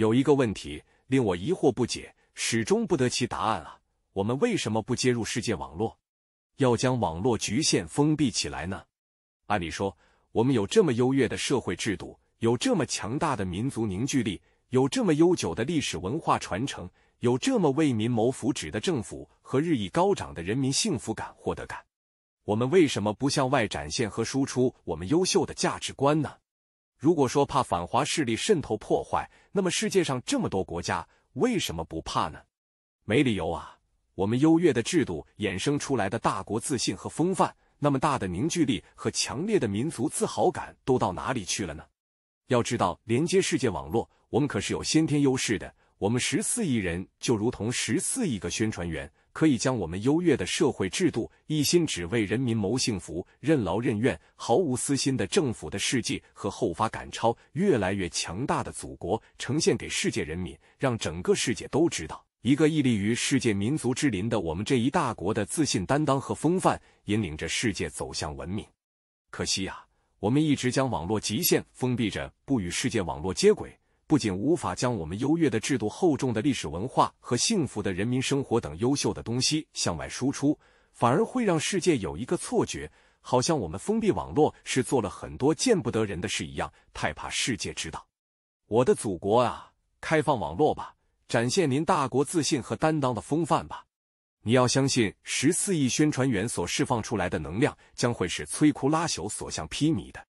有一个问题令我疑惑不解，始终不得其答案啊！我们为什么不接入世界网络，要将网络局限封闭起来呢？按理说，我们有这么优越的社会制度，有这么强大的民族凝聚力，有这么悠久的历史文化传承，有这么为民谋福祉的政府和日益高涨的人民幸福感获得感，我们为什么不向外展现和输出我们优秀的价值观呢？如果说怕反华势力渗透破坏，那么世界上这么多国家为什么不怕呢？没理由啊！我们优越的制度衍生出来的大国自信和风范，那么大的凝聚力和强烈的民族自豪感都到哪里去了呢？要知道，连接世界网络，我们可是有先天优势的。我们十四亿人就如同十四亿个宣传员。可以将我们优越的社会制度、一心只为人民谋幸福、任劳任怨、毫无私心的政府的事迹和后发赶超、越来越强大的祖国呈现给世界人民，让整个世界都知道一个屹立于世界民族之林的我们这一大国的自信、担当和风范，引领着世界走向文明。可惜呀，我们一直将网络极限封闭着，不与世界网络接轨。不仅无法将我们优越的制度、厚重的历史文化和幸福的人民生活等优秀的东西向外输出，反而会让世界有一个错觉，好像我们封闭网络是做了很多见不得人的事一样，太怕世界知道。我的祖国啊，开放网络吧，展现您大国自信和担当的风范吧！你要相信十四亿宣传员所释放出来的能量，将会是摧枯拉朽、所向披靡的。